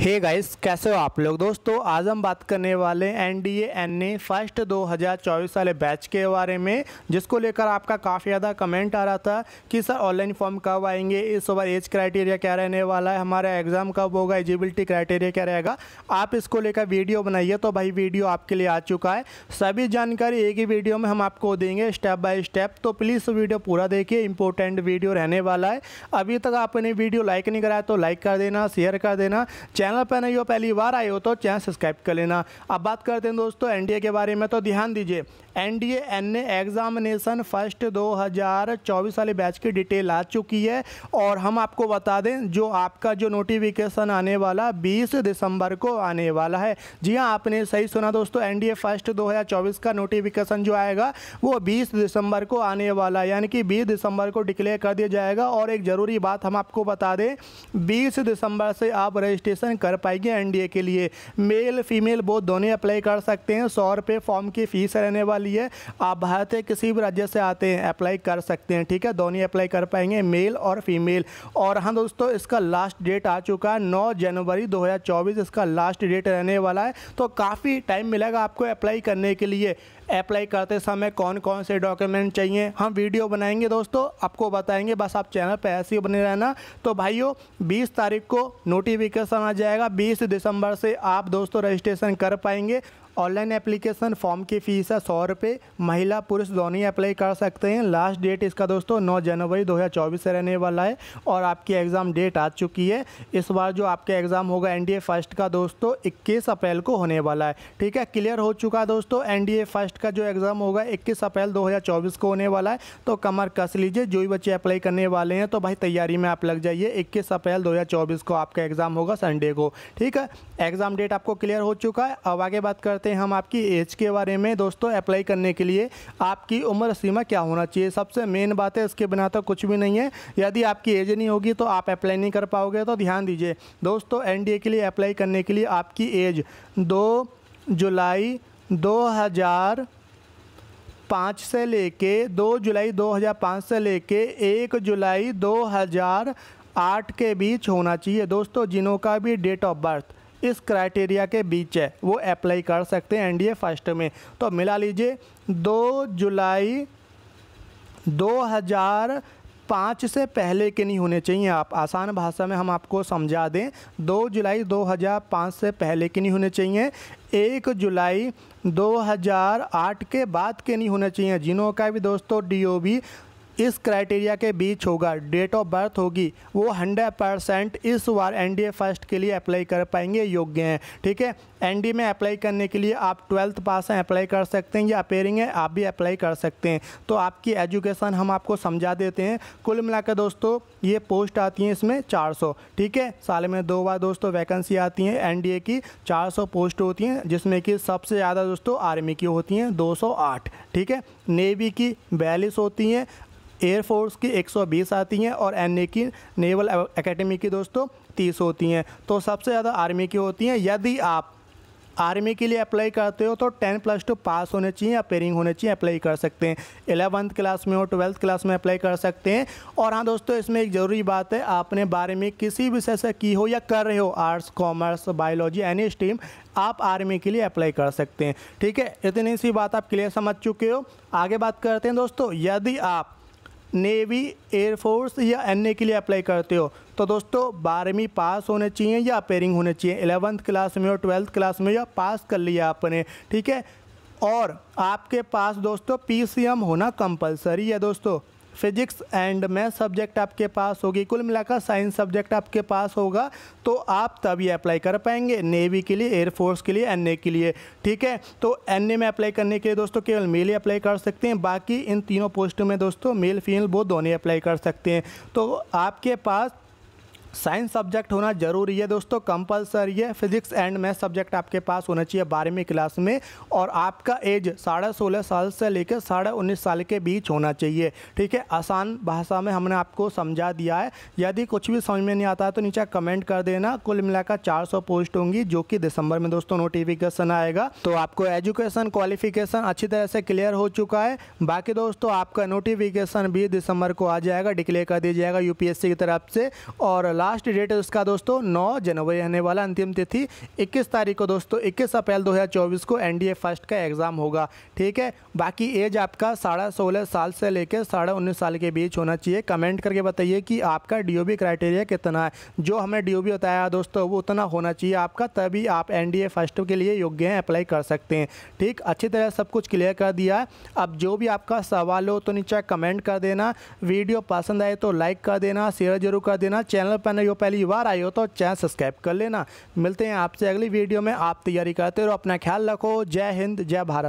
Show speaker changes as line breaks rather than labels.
हे hey guys कैसे हो आप लोग दोस्तों आज हम बात करने वाले N D N A first दो हज़ार चौबीस वाले बैच के बारे में जिसको लेकर आपका काफ़ी ज़्यादा कमेंट आ रहा था कि सर ऑनलाइन फॉर्म कब आएंगे इस ओवर एज क्राइटेरिया क्या रहने वाला है हमारा एग्ज़ाम कब होगा एलिजिबिलिटी क्राइटेरिया क्या रहेगा आप इसको लेकर वीडियो बनाइए तो भाई वीडियो आपके लिए आ चुका है सभी जानकारी एक ही वीडियो में हम आपको देंगे स्टेप बाय स्टेप तो प्लीज़ वीडियो पूरा देखिए इंपॉर्टेंट वीडियो रहने वाला है अभी तक आपने वीडियो लाइक नहीं कराया तो लाइक कर देना शेयर कर देना चैनल चैनल पर नहीं हो पहली बार आए हो तो चैनल सब्सक्राइब कर लेना अब बात करते हैं दोस्तों एनडीए के बारे में तो ध्यान दीजिए एनडीए एनए एग्जामिनेशन फर्स्ट 2024 वाले बैच की डिटेल आ चुकी है और हम आपको बता दें जो आपका जो नोटिफिकेशन आने वाला 20 दिसंबर को आने वाला है जी हाँ आपने सही सुना दोस्तों एनडीए फर्स्ट 2024 का नोटिफिकेशन जो आएगा वो 20 दिसंबर को आने वाला है यानी कि 20 दिसंबर को डिक्लेयर कर दिया जाएगा और एक ज़रूरी बात हम आपको बता दें बीस दिसंबर से आप रजिस्ट्रेशन रजिस्ट्रेशन कर पाएगी एनडीए के लिए मेल फीमेल बोध दोनों अप्लाई कर सकते हैं सौ रुपये फॉर्म की फीस रहने वाली है आप भारत किसी भी राज्य से आते हैं अप्लाई कर सकते हैं ठीक है दोनों अप्लाई कर पाएंगे मेल और फीमेल और हाँ दोस्तों इसका लास्ट डेट आ चुका है नौ जनवरी दो इसका लास्ट डेट रहने वाला है तो काफ़ी टाइम मिलेगा आपको अप्लाई करने के लिए अप्लाई करते समय कौन कौन से डॉक्यूमेंट चाहिए हम वीडियो बनाएंगे दोस्तों आपको बताएंगे बस आप चैनल पर ऐसे ही बने रहना तो भाइयों बीस तारीख को नोटिफिकेशन आ जाएगा बीस दिसंबर से आप दोस्तों रजिस्ट्रेशन कर पाएंगे ऑनलाइन एप्लीकेशन फॉर्म की फ़ीस है सौ रुपये महिला पुरुष दोनों ही अप्लाई कर सकते हैं लास्ट डेट इसका दोस्तों 9 जनवरी 2024 से रहने वाला है और आपकी एग्ज़ाम डेट आ चुकी है इस बार जो आपका एग्ज़ाम होगा एन फर्स्ट का दोस्तों इक्कीस अप्रैल को होने वाला है ठीक है क्लियर हो चुका दोस्तों एन फर्स्ट का जो एग्ज़ाम होगा इक्कीस अप्रैल दो को होने वाला है तो कमर कस लीजिए जो भी बच्चे अप्लाई करने वाले हैं तो भाई तैयारी में आप लग जाइए इक्कीस अप्रैल दो को आपका एग्ज़ाम होगा संडे को ठीक है एग्ज़ाम डेट आपको क्लियर हो चुका है अब आगे बात करते करते हैं हम आपकी एज के बारे में दोस्तों अप्लाई करने के लिए आपकी उम्र सीमा क्या होना चाहिए सबसे मेन बात है इसके बिना तो कुछ भी नहीं है यदि आपकी एज नहीं होगी तो आप अप्लाई नहीं कर पाओगे तो ध्यान दीजिए दोस्तों एनडीए के लिए अप्लाई करने के लिए आपकी एज दो जुलाई दो हज़ार पाँच से लेके दो जुलाई 2005 से लेके एक जुलाई 2008 के बीच होना चाहिए दोस्तों जिनों का भी डेट ऑफ बर्थ इस क्राइटेरिया के बीच है वो अप्लाई कर सकते हैं एनडीए फर्स्ट में तो मिला लीजिए दो जुलाई 2005 से पहले के नहीं होने चाहिए आप आसान भाषा में हम आपको समझा दें दो जुलाई 2005 से पहले के नहीं होने चाहिए एक जुलाई 2008 के बाद के नहीं होने चाहिए जिनों का भी दोस्तों डीओबी इस क्राइटेरिया के बीच होगा डेट ऑफ बर्थ होगी वो हंड्रेड परसेंट इस बार एन फर्स्ट के लिए अप्लाई कर पाएंगे योग्य हैं ठीक है एन में अप्लाई करने के लिए आप ट्वेल्थ पास हैं अप्लाई कर सकते हैं या अपेयरिंग है आप भी अप्लाई कर सकते हैं तो आपकी एजुकेशन हम आपको समझा देते हैं कुल मिलाकर दोस्तों ये पोस्ट आती हैं इसमें सौ ठीक है साल में दो बार दोस्तों वैकेंसी आती हैं ए की सौ पोस्ट होती हैं जिसमें कि सबसे ज़्यादा दोस्तों आर्मी की होती हैं आठ ठीक है नेवी की बयालीस होती हैं एयरफोर्स की 120 आती हैं और एन की नेवल अकेडमी की दोस्तों 30 होती हैं तो सबसे ज़्यादा आर्मी की होती हैं यदि आप आर्मी के लिए अप्लाई करते हो तो टेन प्लस टू पास होने चाहिए या पेयरिंग होने चाहिए अप्लाई कर सकते हैं एलेवंथ क्लास में हो ट्वेल्थ क्लास में अप्लाई कर सकते हैं और हाँ दोस्तों इसमें एक ज़रूरी बात है आपने बारे में किसी विषय से की हो या कर रहे हो arts commerce biology any stream आप आर्मी के लिए अप्लाई कर सकते हैं ठीक है इतनी सी बात आप क्लियर समझ चुके हो आगे बात करते हैं दोस्तों यदि आप नेवी एयरफोर्स या एन के लिए अप्लाई करते हो तो दोस्तों बारहवीं पास होने चाहिए या अपेयरिंग होने चाहिए एलेवंथ क्लास में हो ट्वेल्थ क्लास में या पास कर लिया आपने ठीक है और आपके पास दोस्तों पीसीएम होना कंपलसरी है दोस्तों फिजिक्स एंड मैथ सब्जेक्ट आपके पास होगी कुल मिलाकर साइंस सब्जेक्ट आपके पास होगा तो आप तभी अप्लाई कर पाएंगे नेवी के लिए एयरफोर्स के लिए एन के लिए ठीक है तो एन में अप्लाई करने के लिए दोस्तों केवल मेल ही अप्लाई कर सकते हैं बाकी इन तीनों पोस्टों में दोस्तों मेल फीमेल वो दोनों अप्लाई कर सकते हैं तो आपके पास साइंस सब्जेक्ट होना जरूरी है दोस्तों कंपलसरी है फिजिक्स एंड मैथ सब्जेक्ट आपके पास होना चाहिए बारहवीं क्लास में और आपका एज साढ़े सोलह साल से लेकर साढ़े उन्नीस साल के बीच होना चाहिए ठीक है आसान भाषा में हमने आपको समझा दिया है यदि कुछ भी समझ में नहीं आता है तो नीचे कमेंट कर देना कुल मिलाकर चार सौ पोस्ट होंगी जो कि दिसंबर में दोस्तों नोटिफिकेशन आएगा तो आपको एजुकेशन क्वालिफिकेशन अच्छी तरह से क्लियर हो चुका है बाकी दोस्तों आपका नोटिफिकेशन भी दिसंबर को आ जाएगा डिक्लेयर कर दिया जाएगा यू की तरफ से और लास्ट डेट है उसका दोस्तों नौ जनवरी रहने वाला अंतिम तिथि इक्कीस तारीख को दोस्तों इक्कीस अप्रैल 2024 को एनडीए फर्स्ट का एग्ज़ाम होगा ठीक है बाकी एज आपका साढ़ा सोलह साल से लेकर साढ़े उन्नीस साल के बीच होना चाहिए कमेंट करके बताइए कि आपका डी क्राइटेरिया कितना है जो हमने डी बताया दोस्तों वो उतना होना चाहिए आपका तभी आप एनडीए फर्स्ट के लिए योग्य हैं अप्लाई कर सकते हैं ठीक अच्छी तरह सब कुछ क्लियर कर दिया अब जो भी आपका सवाल हो तो नीचे कमेंट कर देना वीडियो पसंद आए तो लाइक कर देना शेयर जरूर कर देना चैनल पर चैनल को पहली बार आई हो तो चैनल सब्सक्राइब कर लेना मिलते हैं आपसे अगली वीडियो में आप तैयारी करते रहो अपना ख्याल रखो जय हिंद जय भारत